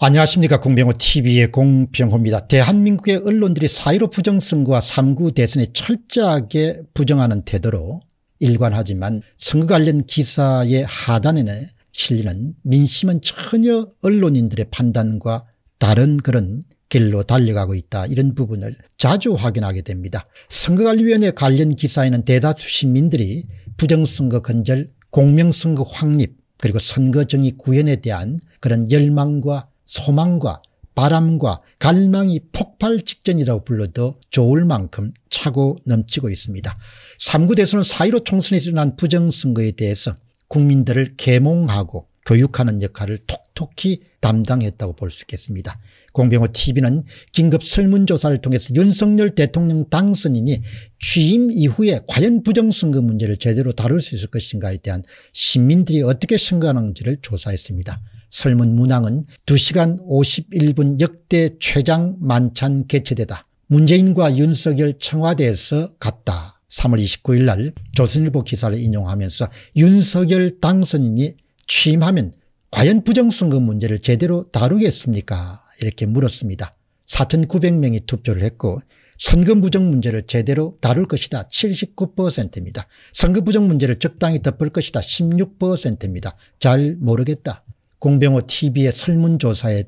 안녕하십니까 공병호 tv의 공병호입니다. 대한민국의 언론들이 사1로 부정선거와 3구 대선에 철저하게 부정하는 태도로 일관하지만 선거 관련 기사의 하단에 실리는 민심은 전혀 언론인들의 판단과 다른 그런 길로 달려가고 있다 이런 부분을 자주 확인하게 됩니다. 선거관리위원회 관련 기사에는 대다수 시민들이 부정선거 건절 공명선거 확립 그리고 선거정의 구현에 대한 그런 열망과 소망과 바람과 갈망이 폭발 직전이라고 불러도 좋을 만큼 차고 넘치고 있습니다. 3구대선은 4.15 총선에서 일어난 부정선거에 대해서 국민들을 계몽하고 교육하는 역할을 톡톡히 담당했다고 볼 수 있겠습니다. 공병호 TV는 긴급 설문조사를 통해서 윤석열 대통령 당선인이 취임 이후에 과연 부정선거 문제를 제대로 다룰 수 있을 것인가에 대한 시민들이 어떻게 생각하는지를 조사했습니다. 설문 문항은 2시간 51분 역대 최장 만찬 개최되다. 문재인과 윤석열 청와대에서 갔다. 3월 29일 날 조선일보 기사를 인용하면서 윤석열 당선인이 취임하면 과연 부정선거 문제를 제대로 다루겠습니까? 이렇게 물었습니다. 4,900명이 투표를 했고 선거 부정 문제를 제대로 다룰 것이다 79%입니다. 선거 부정 문제를 적당히 덮을 것이다 16%입니다. 잘 모르겠다 공병호 tv의 설문조사에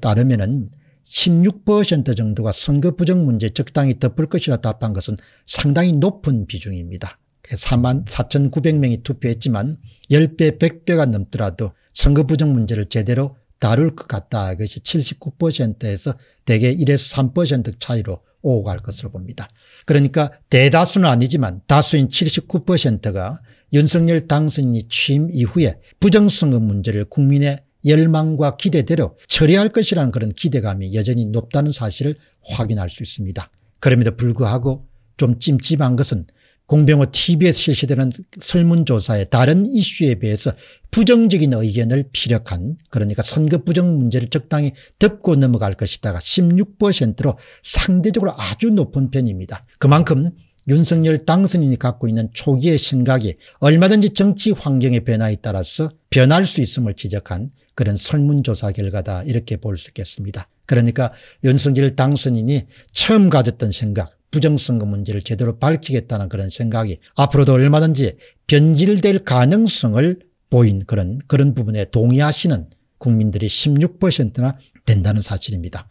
따르면 은16% 정도가 선거 부정 문제 적당히 덮을 것이라 답한 것은 상당히 높은 비중입니다. 4만 4,900명이 투표했지만 10배 100배가 넘더라도 선거 부정 문제를 제대로 다룰 것 같다. 그것이 79%에서 대개 1에서 3% 차이로 오고 갈 것으로 봅니다. 그러니까 대다수는 아니지만 다수인 79%가 윤석열 당선인이 취임 이후에 부정선거 문제를 국민의 열망과 기대대로 처리할 것이라는 그런 기대감이 여전히 높다는 사실을 확인할 수 있습니다. 그럼에도 불구하고 좀 찜찜한 것은 공병호 tv에 실시되는 설문조사의 다른 이슈에 비해서 부정적인 의견을 피력한 그러니까 선거 부정 문제를 적당히 덮고 넘어갈 것이다가 16%로 상대적으로 아주 높은 편입니다. 그만큼 윤석열 당선인이 갖고 있는 초기의 생각이 얼마든지 정치 환경의 변화에 따라서 변할 수 있음을 지적한 그런 설문조사 결과다 이렇게 볼 수 있겠습니다. 그러니까 윤석열 당선인이 처음 가졌던 생각 부정선거 문제를 제대로 밝히겠다는 그런 생각이 앞으로도 얼마든지 변질될 가능성을 보인 그런 그런 부분에 동의하시는 국민들이 16%나 된다는 사실입니다.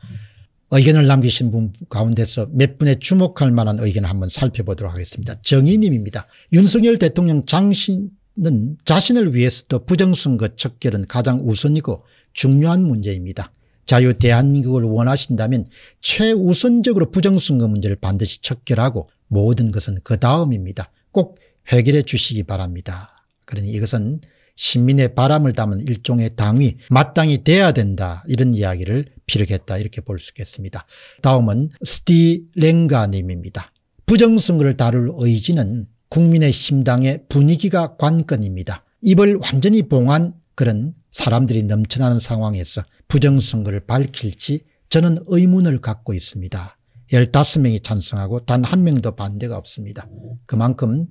의견을 남기신 분 가운데서 몇 분에 주목할 만한 의견을 한번 살펴보도록 하겠습니다. 정의님입니다. 윤석열 대통령 장신은 자신을 위해서도 부정선거 척결은 가장 우선이고 중요한 문제입니다. 자유 대한민국을 원하신다면 최우선적으로 부정선거 문제를 반드시 척결하고 모든 것은 그 다음입니다. 꼭 해결해 주시기 바랍니다. 그러니 이것은 시민의 바람을 담은 일종의 당이 마땅히 돼야 된다 이런 이야기를 피르겠다 이렇게 볼 수 있겠습니다. 다음은 스티랭가 님입니다. 부정선거를 다룰 의지는 국민의 심당의 분위기가 관건입니다. 입을 완전히 봉한 그런 사람들이 넘쳐나는 상황에서 부정선거를 밝힐지 저는 의문을 갖고 있습니다. 15명이 찬성하고 단 한 명도 반대가 없습니다. 그만큼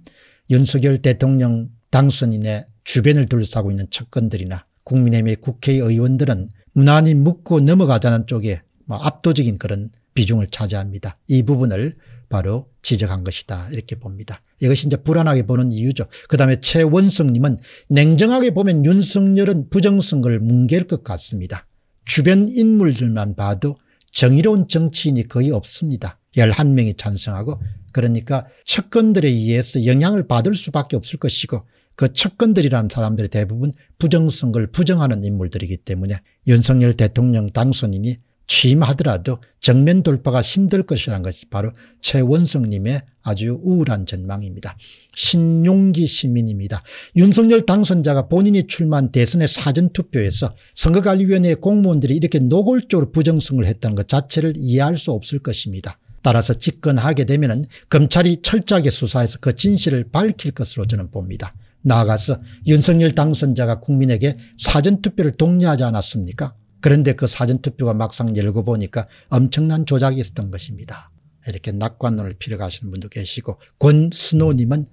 윤석열 대통령 당선인의 주변을 둘러싸고 있는 측근들이나 국민의힘의 국회의원들은 무난히 묻고 넘어가자는 쪽에 뭐 압도적인 그런 비중을 차지합니다. 이 부분을 바로 지적한 것이다 이렇게 봅니다. 이것이 이제 불안하게 보는 이유죠. 그다음에 최원성님은 냉정하게 보면 윤석열은 부정선거를 뭉갤것 같습니다. 주변 인물들만 봐도 정의로운 정치인이 거의 없습니다. 11명이 찬성하고 그러니까 측근들에 의해서 영향을 받을 수밖에 없을 것이고 그 측근들이란 사람들이 대부분 부정선거를 부정하는 인물들이기 때문에 윤석열 대통령 당선인이 취임하더라도 정면 돌파가 힘들 것이라는 것이 바로 최원성님의 아주 우울한 전망입니다. 신용기 시민입니다. 윤석열 당선자가 본인이 출마한 대선의 사전투표에서 선거관리위원회 의 공무원들이 이렇게 노골적으로 부정성을 했다는 것 자체를 이해할 수 없을 것입니다. 따라서 집권하게 되면 은 검찰이 철저하게 수사해서 그 진실을 밝힐 것으로 저는 봅니다. 나아가서 윤석열 당선자가 국민에게 사전투표를 독려하지 않았습니까 그런데 그 사전투표가 막상 열고 보니까 엄청난 조작이 있었던 것입니다. 이렇게 낙관론을 필요하시는 분도 계시고 권스노님은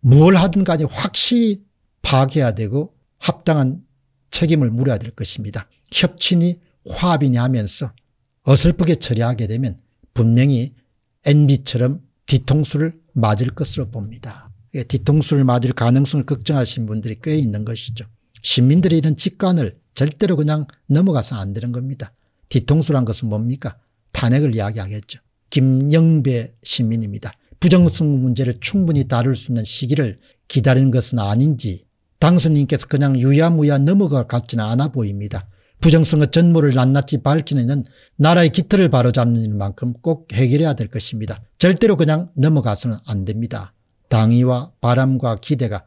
뭘 하든 간에 확실히 파괴해야 되고 합당한 책임을 물어야 될 것입니다. 협친이 화합이냐 하면서 어설프게 처리하게 되면 분명히 NB처럼 뒤통수를 맞을 것으로 봅니다. 예, 뒤통수를 맞을 가능성을 걱정하시는 분들이 꽤 있는 것이죠. 시민들의 이런 직관을 절대로 그냥 넘어가서 는안 되는 겁니다. 뒤통수란 것은 뭡니까? 탄핵을 이야기하겠죠. 김영배 시민입니다. 부정성 문제를 충분히 다룰 수 있는 시기를 기다리는 것은 아닌지 당선인께서 그냥 유야무야 넘어갈 것 같지는 않아 보입니다. 부정성의 전모를 낱낱이 밝히는 나라의 기틀을 바로잡는 일만큼 꼭 해결해야 될 것입니다. 절대로 그냥 넘어가서는 안 됩니다. 당위와 바람과 기대가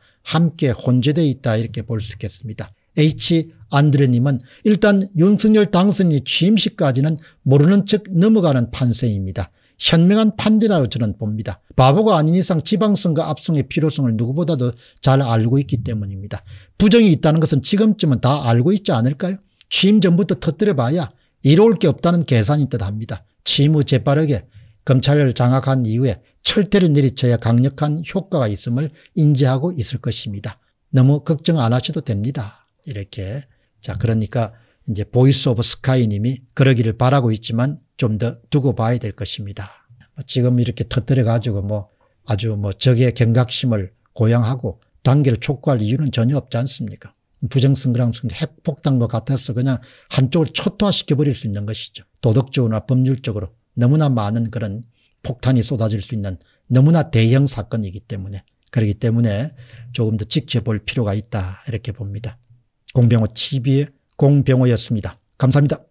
함께 혼재되어 있다 이렇게 볼 수 있겠습니다. H. 안드레님은 일단 윤석열 당선이 취임식까지는 모르는 척 넘어가는 판세입니다. 현명한 판단이라고 저는 봅니다. 바보가 아닌 이상 지방선거 압승의 필요성을 누구보다도 잘 알고 있기 때문입니다. 부정이 있다는 것은 지금쯤은 다 알고 있지 않을까요? 취임 전부터 터뜨려봐야 이로울 게 없다는 계산인 듯 합니다. 취임 후 재빠르게 검찰을 장악한 이후에 철퇴를 내리쳐야 강력한 효과가 있음을 인지하고 있을 것입니다. 너무 걱정 안 하셔도 됩니다. 이렇게. 자, 그러니까 이제 보이스 오브 스카이 님이 그러기를 바라고 있지만 좀 더 두고 봐야 될 것입니다. 뭐 지금 이렇게 터뜨려 가지고 뭐 아주 뭐 적의 경각심을 고양하고 단계를 촉구할 이유는 전혀 없지 않습니까? 부정선거랑 핵폭탄과 같아서 그냥 한쪽을 초토화시켜 버릴 수 있는 것이죠. 도덕적으로나 법률적으로 너무나 많은 그런 폭탄이 쏟아질 수 있는 너무나 대형 사건이기 때문에 그렇기 때문에 조금 더 지켜볼 필요가 있다 이렇게 봅니다. 공병호 TV의 공병호였습니다. 감사합니다.